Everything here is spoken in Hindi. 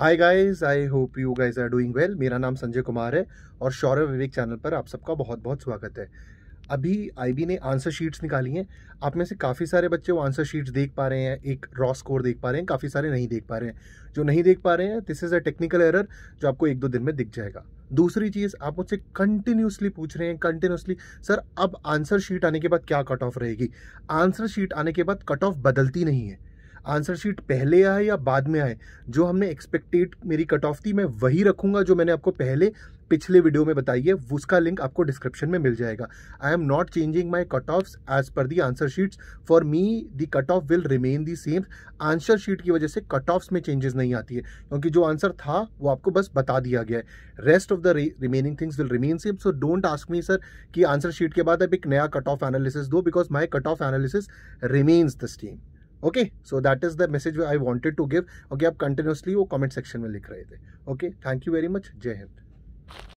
hi guys I hope you guys are doing well मेरा नाम संजय कुमार है और शौर्य विवेक चैनल पर आप सबका बहुत बहुत स्वागत है अभी आईबी ने आंसर शीट्स निकाली हैं आप में से काफ़ी सारे बच्चे वो आंसर शीट्स देख पा रहे हैं एक रॉ स्कोर देख पा रहे हैं काफ़ी सारे नहीं देख पा रहे हैं जो नहीं देख पा रहे हैं this is a technical error जो आपको एक दो दिन में दिख जाएगा दूसरी चीज़ आप मुझसे कंटिन्यूसली पूछ रहे हैं कंटिन्यूसली सर अब आंसर शीट आने के बाद क्या कट ऑफ रहेगी आंसर शीट आने के बाद कट ऑफ बदलती नहीं है आंसर शीट पहले आए या बाद में आए जो हमने एक्सपेक्टेड मेरी कट ऑफ थी मैं वही रखूंगा जो मैंने आपको पहले पिछले वीडियो में बताई है उसका लिंक आपको डिस्क्रिप्शन में मिल जाएगा I am not changing my cut off as per the answer sheets for me the cut off will remain the same answer sheet की वजह से कट ऑफ्स में चेंजेस नहीं आती है क्योंकि जो आंसर था वो आपको बस बता दिया गया है rest of the remaining things will remain same so don't ask me sir कि आंसर शीट के बाद अब एक नया कट ऑफ एनालिसिस दो because my cut off analysis remains the same okay so that is the message I wanted to give okay आप कंटिन्यूसली वो कमेंट सेक्शन में लिख रहे थे okay thank you very much जय हिंद